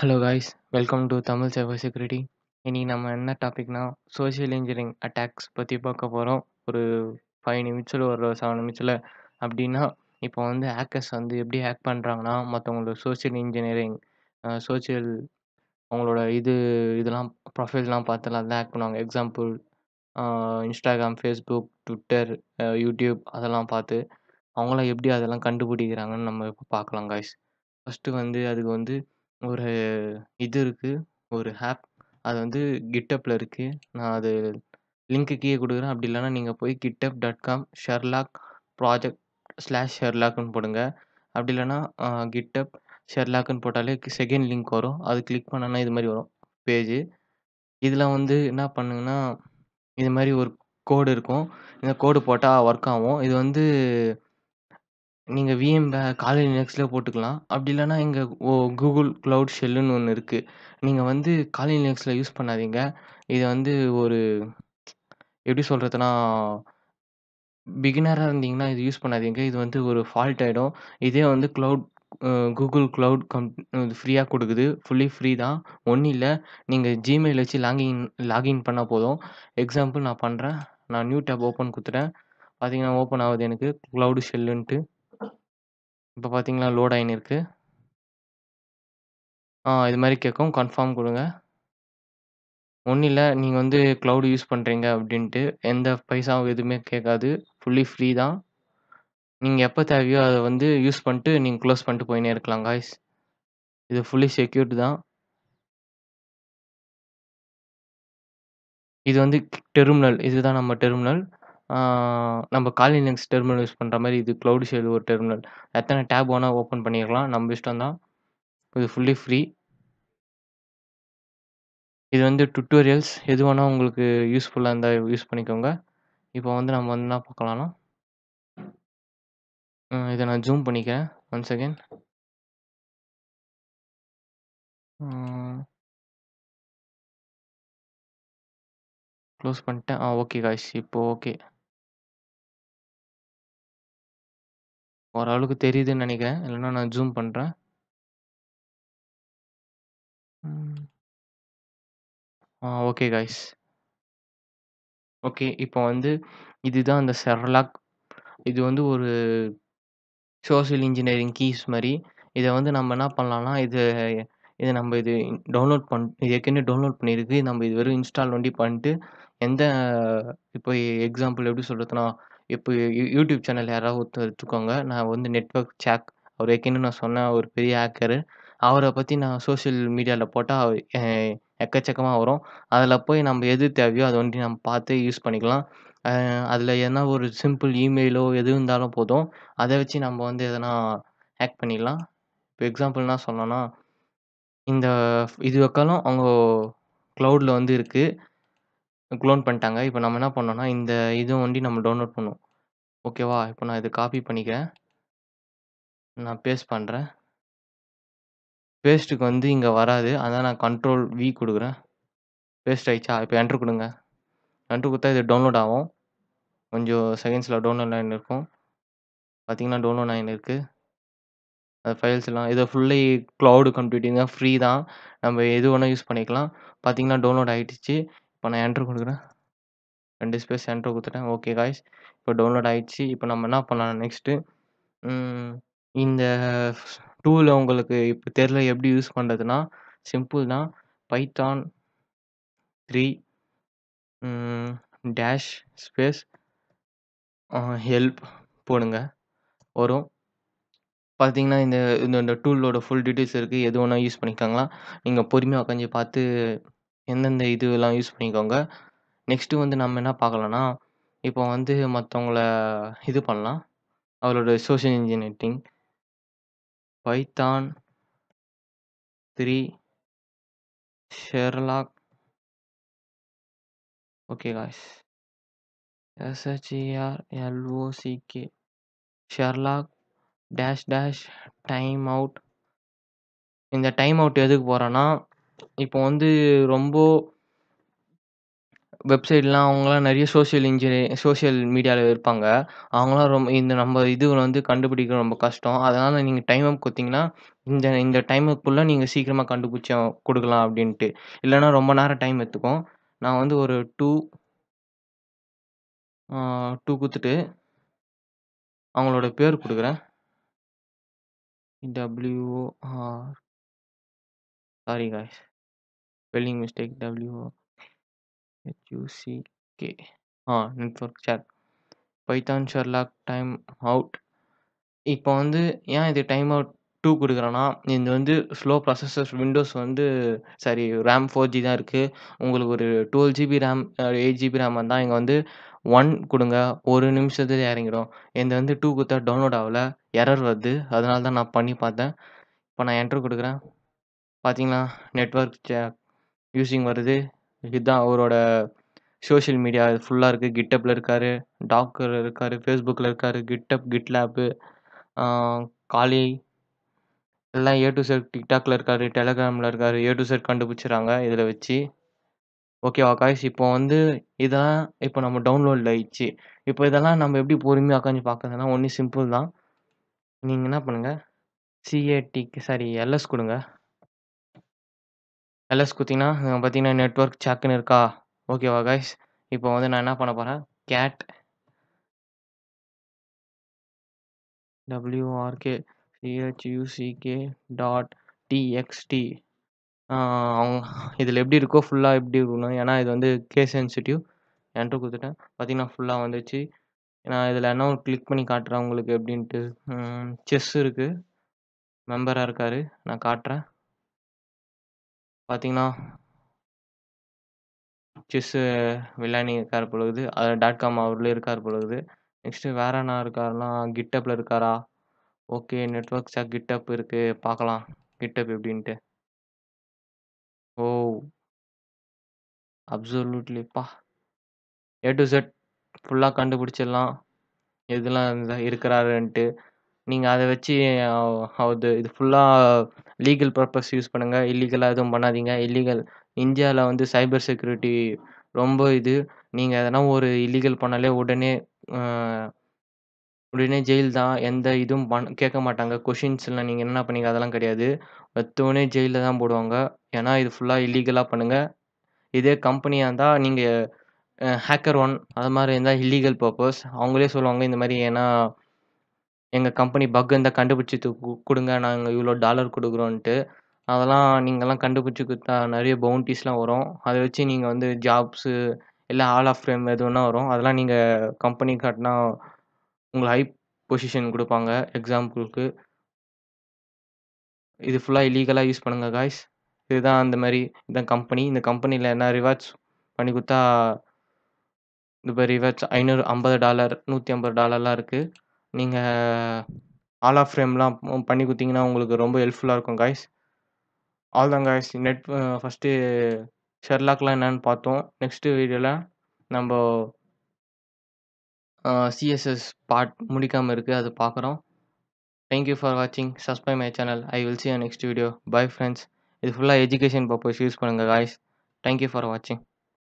Hello guys welcome to Tamil cyber security இனி நம்ம என்ன டாபிக்னா சோஷியல் இன்ஜினியரிங் அட்டாக்ஸ் பற்றி பார்க்க போகிறோம் ஒரு ஃபைவ் நிமிஷத்தில் ஒரு செவன் நிமிஷத்தில் அப்படின்னா இப்போ வந்து ஹேக்கர்ஸ் வந்து எப்படி ஹேக் பண்ணுறாங்கன்னா மற்றவங்களோட சோஷியல் இன்ஜினியரிங் சோஷியல் அவங்களோட இது இதெல்லாம் ப்ரொஃபைல்லாம் பார்த்துலாம் அதெல்லாம் ஹேக் பண்ணுவாங்க example Instagram Facebook Twitter YouTube அதெல்லாம் பார்த்து அவங்களாம் எப்படி அதெல்லாம் கண்டுபிடிக்கிறாங்கன்னு நம்ம இப்போ பார்க்கலாம் காய்ஸ் ஃபஸ்ட்டு வந்து அதுக்கு வந்து ஒரு இது இருக்கு. ஒரு ஹேப் அது வந்து கிட்டப்பில் இருக்கு. நான் அது லிங்க்கு கீழே கொடுக்குறேன் அப்படி இல்லன்னா நீங்க போய் github.com/sherlock/project/sherlockன்னு போடுங்க. அப்படி இல்லன்னா கிட்டப் github போட்டாலே செகண்ட் லிங்க் வரும். அது கிளிக் பண்ணனா இது மாதிரி வரும் பேஜு. இதில வந்து என்ன பண்ணுங்கன்னா, இது மாதிரி ஒரு கோடு இருக்கும். இந்த கோடு போட்டா ஒர்க் ஆகும் இது வந்து நீங்கள் விஎம் காலை லினக்ஸ்ல போட்டுக்கலாம். அப்படி இல்லைனா இங்கே ஓ கூகுள் க்ளவுட் ஷெல்லுன்னு ஒன்று இருக்குது நீங்கள் வந்து காலை லினக்ஸ்ல யூஸ் பண்ணாதீங்க. இதை வந்து ஒரு எப்படி சொல்கிறதுனா பிகினராக இருந்தீங்கன்னா இது யூஸ் பண்ணாதீங்க. இது வந்து ஒரு ஃபால்ட் ஆகிடும் இதே வந்து க்ளவுட் கூகுள் க்ளவுட் கம் இது ஃப்ரீயாக கொடுக்குது ஃபுல்லி ஃப்ரீ தான். ஒன்றும் இல்லை நீங்கள் ஜிமெயில் வச்சு லாகின் லாகின் பண்ணால் போதும். எக்ஸாம்பிள் நான் பண்ணுறேன் நான் நியூ டேப் ஓப்பன் கொடுத்துறேன் பார்த்தீங்கன்னா ஓப்பன் ஆகுது எனக்கு. க்ளவுடு ஷெல்லுன்ட்டு. இப்போ பார்த்தீங்களா லோட் ஆகின்னு இருக்குது ஆ இது மாதிரி கேட்கும் கன்ஃபார்ம் கொடுங்க ஒன்றும் இல்லை நீங்கள் வந்து க்ளவுடு யூஸ் பண்ணுறீங்க அப்படின்ட்டு எந்த பைசாவும் எதுவுமே கேட்காது ஃபுல்லி ஃப்ரீ தான் நீங்கள் எப்போ தேவையோ அதை வந்து யூஸ் பண்ணிட்டு நீங்கள் க்ளோஸ் பண்ணிட்டு போயினே இருக்கலாம் காய்ஸ் இது ஃபுல்லி செக்யூர்டு தான் இது வந்து டெர்மினல் இதுதான் நம்ம டெர்மினல் நம்ம காலினிங்ஸ் டெர்மினல் யூஸ் பண்ணுற மாதிரி இது க்ளவுட் ஷெல் ஒரு டெர்மினல் எத்தனை டேப் வேணால் ஓப்பன் பண்ணிக்கலாம் நம்ம இஷ்டம் தான் இது ஃபுல்லி ஃப்ரீ இது வந்து டுட்டோரியல்ஸ் எது வேணால் உங்களுக்கு யூஸ்ஃபுல்லாக இருந்தால் யூஸ் பண்ணிக்கோங்க இப்போ வந்து நம்ம வந்து என்ன பார்க்கலாம்னா இதை நான் ஜூம் பண்ணிக்கிறேன் ஒன் செகண்ட் க்ளோஸ் பண்ணிட்டேன் ஆ ஓகே காய்ஸ் இப்போ ஓகே ஓரளவுக்கு தெரியுதுன்னு நினைக்கிறேன் இல்லைன்னா நான் ஜூம் பண்றேன். ஆ ஓகே காய்ஸ். ஓகே. இப்போ வந்து இதுதான் அந்த செர்லாக். இது வந்து ஒரு சோசியல் இன்ஜினியரிங் கீஸ் மாதிரி இதை வந்து நம்ம என்ன பண்ணலாம்னா, இது இது நம்ம இது டவுன்லோட் பண் இது ஏற்கனவே டவுன்லோட் பண்ணியிருக்கு. நம்ம இது வெறும் இன்ஸ்டால் வண்டி பண்ணிட்டு, எந்த இப்போ எக்ஸாம்பிள் எப்படி சொல்கிறதுனா இப்போ யூடியூப் சேனல் யாராவது ஒருத்தர் நான் வந்து நெட்ஒர்க் சேக் அவர் ஏற்கனவே நான் சொன்ன ஒரு பெரிய ஹேக்கரு அவரை பற்றி நான் சோஷியல் மீடியாவில் போட்டால் எக்கச்சக்கமாக வரும் அதில் போய் நம்ம எது தேவையோ அதை ஒன்றி நம்ம பார்த்து யூஸ் பண்ணிக்கலாம் அதில் எதனா ஒரு சிம்பிள் இமெயிலோ எது இருந்தாலும் போதும் அதை வச்சு நம்ம வந்து எதனா ஹேக் பண்ணிடலாம் இப்போ எக்ஸாம்பிள்னால் சொல்லணும்னா இந்த இது வைக்காலும் அவங்க க்ளவுடில் வந்து இருக்குது க்ளோன் பண்ணிட்டாங்க. இப்போ நம்ம என்ன பண்ணோம்னா, இந்த இதுவும் ஒண்டி நம்ம டவுன்லோட் பண்ணுவோம். ஓகேவா? இப்போ நான் இதை காப்பி பண்ணிக்கிறேன். நான் பேஸ்ட் பண்ணுறேன் பேஸ்ட்டுக்கு வந்து இங்கே வராது. அதான் நான் கண்ட்ரோல் வி கொடுக்குறேன் பேஸ்ட் ஆயிடுச்சா? இப்போ என்ட்ரு கொடுங்க என்ட்ரு கொடுத்தா இது டவுன்லோட் ஆகும். கொஞ்சம் செகண்ட்ஸில் டவுன்லோட் ஆகி இருக்கும். பார்த்தீங்கன்னா டவுன்லோட் ஆகி இருக்கு. அது ஃபைல்ஸ் எல்லாம் இதை ஃபுல்லி க்ளவுடு கம்ப்யூட்டிங் தான். ஃப்ரீ தான். நம்ம எது வேணால் யூஸ் பண்ணிக்கலாம். பார்த்தீங்கன்னா டவுன்லோட் ஆகிடுச்சு இப்போ நான் என்ட்ரு கொடுக்குறேன் ரெண்டு ஸ்பேஸ் என்ட்ரு கொடுத்துட்டேன் ஓகே காய்ஸ் இப்போ டவுன்லோட் ஆகிடுச்சு இப்போ நம்ம என்ன பண்ணலாம் நெக்ஸ்ட்டு இந்த டூவில் உங்களுக்கு இப்போ தெரில எப்படி யூஸ் பண்ணுறதுனா சிம்பிள் தான் Python three dash space help போடுங்க வரும் பார்த்தீங்கன்னா இந்த இந்த டூலோட ஃபுல் டீட்டெயில்ஸ் இருக்குது எது வேணால் யூஸ் பண்ணிக்கலாங்களா நீங்கள் பொறுமையாக உட்காந்து பார்த்து எந்தெந்த இதுவெல்லாம் யூஸ் பண்ணிக்கோங்க நெக்ஸ்ட்டு வந்து நம்ம என்ன பார்க்கலான்னா இப்போ வந்து மற்றவங்கள இது பண்ணலாம் அவரோட social engineering Python three Sherlock okay guys SHER LOCK Sherlock dash dash time out இந்த டைம் அவுட் எதுக்கு போகிறேன்னா இப்போ வந்து ரொம்ப வெப்சைட்லாம் அவங்களாம் நிறைய சோஷியல் இன்ஜினி சோஷியல் மீடியாவில் இருப்பாங்க அவங்களாம் ரொம்ப இந்த நம்ம இது வந்து கண்டுபிடிக்க ரொம்ப கஷ்டம் அதனால் நீங்கள் டைமம் கொடுத்தீங்கன்னா இந்த இந்த டைமுக்குள்ளே நீங்கள் சீக்கிரமாக கண்டுபிடிச்ச கொடுக்கலாம் அப்படின்ட்டு இல்லைன்னா ரொம்ப நேரம் டைம் எடுத்துக்கும் நான் வந்து ஒரு டூ டூ கொடுத்துட்டு அவங்களோட பேர் கொடுக்குறேன் WR sorry guys spelling mistake w o h ஆ நெட்வொர்க் சேர் பைத்தான் ஷெர்லாக் டைம் அவுட் இப்போ வந்து ஏன் இது டைம் அவுட் டூ கொடுக்குறேன்னா இது வந்து ஸ்லோ ப்ராசஸஸ் விண்டோஸ் வந்து சாரி ரேம் ஃபோர் ஜி தான் இருக்குது உங்களுக்கு ஒரு twelve GB RAM eight GB RAM வந்தால் இங்கே வந்து ஒன் கொடுங்க ஒரு நிமிஷத்துல இறங்கிடும் இந்த வந்து டூ கொடுத்தா டவுன்லோட் ஆகலை எரர் வருது அதனால தான் நான் பண்ணி பார்த்தேன் இப்போ நான் என்ட்ரு கொடுக்குறேன் பார்த்தீங்களா நெட்ஒர்க் யூஸிங் வருது இதுதான் அவரோட சோஷியல் மீடியா ஃபுல்லாக இருக்குது கிட்டப்பில் இருக்கார் டாக்கர் இருக்கார் ஃபேஸ்புக்கில் இருக்கார் கிட்டப் கிட்லேப்பு காலி எல்லாம் ஏ டு செட் டிக்டாக்ல இருக்கார் டெலகிராமில் இருக்கார் ஏ டு செட் கண்டுபிடிச்சிடறாங்க இதில் வச்சு ஓகேவா காய்ஸ் இப்போ வந்து இதெல்லாம் இப்போ நம்ம டவுன்லோடில் ஆயிடுச்சு இப்போ இதெல்லாம் நம்ம எப்படி பொறுமையாக உட்காந்து பார்க்குறதுனா ஒன்றும் சிம்பிள் தான் நீங்கள் என்ன பண்ணுங்கள் சிஏடிக்கு சாரி எல்எஸ் கொடுங்க எல்எஸ் குத்திங்கன்னா பார்த்தீங்கன்னா நெட்வொர்க் சாக்குன்னு இருக்கா ஓகேவா கைஸ் இப்போ வந்து நான் என்ன பண்ண போகிறேன் cat WRK CHUCK dot TXT அவங்க இதில் எப்படி இருக்கோ ஃபுல்லாக எப்படி இருக்கணும் ஏன்னா இது வந்து கே சென்சிட்டிவ் என்ட்ரு கொடுத்துட்டேன் பார்த்தீங்கன்னா ஃபுல்லாக வந்துச்சு நான் இதில் என்ன ஒரு கிளிக் பண்ணி காட்டுறேன் உங்களுக்கு எப்படின்ட்டு செஸ் இருக்குது மெம்பராக இருக்கார் நான் காட்டுறேன் பார்த்தீங்கன்னா செஸ் வில்லானி இருக்கார் பொழுது அதில் டாட் காம் அவர்லேயும் இருக்கார் பொழுது நெக்ஸ்ட்டு வேறு என்ன இருக்காருன்னா கிட்டப்பில் இருக்காரா ஓகே நெட்ஒர்க் சார் கிட்டப் இருக்குது பார்க்கலாம் கிட்டப் எப்படின்ட்டு ஓ அப்சல்யூட்லிப்பா ஏ டு செட் ஃபுல்லாக கண்டுபிடிச்சிடலாம் எதுலாம் இருக்கிறாருன்ட்டு நீங்கள் அதை வச்சு அது இது ஃபுல்லாக லீகல் பர்பஸ் யூஸ் பண்ணுங்கள் இல்லீகலாக எதுவும் பண்ணாதீங்க இல்லீகல் இந்தியாவில் வந்து சைபர் செக்யூரிட்டி ரொம்ப இது நீங்கள் எதனா ஒரு இல்லீகல் பண்ணாலே உடனே உடனே ஜெயில் தான் எந்த இதுவும் பண் கேட்க மாட்டாங்க கொஷின்ஸில் நீங்கள் என்ன பண்ணீங்க அதெல்லாம் கிடையாது ஒத்தவனே ஜெயிலில் தான் போடுவாங்க ஏன்னா இது ஃபுல்லாக இல்லீகலாக பண்ணுங்கள் இதே கம்பெனியாக இருந்தால் நீங்கள் ஹேக்கர் ஒன் அது மாதிரி இருந்தால் இல்லீகல் பர்பஸ் அவங்களே சொல்லுவாங்க இந்த மாதிரி ஏன்னா எங்கள் கம்பெனி பக் இருந்தால் கண்டுபிடிச்சி கொடுங்க நாங்கள் இவ்வளோ டாலர் கொடுக்குறோன்ட்டு அதெல்லாம் நீங்கள்லாம் கண்டுபிடிச்சி கொடுத்தா நிறைய பவுன்டிஸ்லாம் வரும் அதை வச்சு நீங்கள் வந்து ஜாப்ஸு இல்லை ஆல் ஆஃப் ஃப்ரேம் எது வேணால் வரும் அதெல்லாம் நீங்கள் கம்பெனி காட்டினா உங்களை ஹை பொசிஷன் கொடுப்பாங்க எக்ஸாம்பிளுக்கு இது ஃபுல்லாக இல்லீகலாக யூஸ் பண்ணுங்கள் காய்ஸ் இதுதான் அந்த மாதிரி இதுதான் கம்பெனி இந்த கம்பெனியில் என்ன ரிவார்ட்ஸ் பண்ணி கொடுத்தா இந்த மாதிரி ரிவார்ட்ஸ் ஐநூறு ஐம்பது டாலர் நூற்றி ஐம்பது டாலர்லாம் இருக்குது நீங்கள் ஆலா ஃப்ரேம்லாம் பண்ணி கொடுத்தீங்கன்னா உங்களுக்கு ரொம்ப ஹெல்ப்ஃபுல்லாக இருக்கும் காய்ஸ் ஆல் தான் காய்ஸ் நெட் ஃபஸ்ட்டு ஷெர்லாக்லாம் என்னென்னு பார்த்தோம் நெக்ஸ்ட்டு வீடியோவில் நம்ம சிஎஸ்எஸ் பார்ட் முடிக்காமல் இருக்குது அது பார்க்குறோம் தேங்க்யூ ஃபார் வாட்சிங் subscribe my channel I will see next video bye friends இது ஃபுல்லாக எஜுகேஷன் பர்பஸ் யூஸ் பண்ணுங்கள் காய்ஸ் தேங்க்யூ ஃபார் வாட்சிங்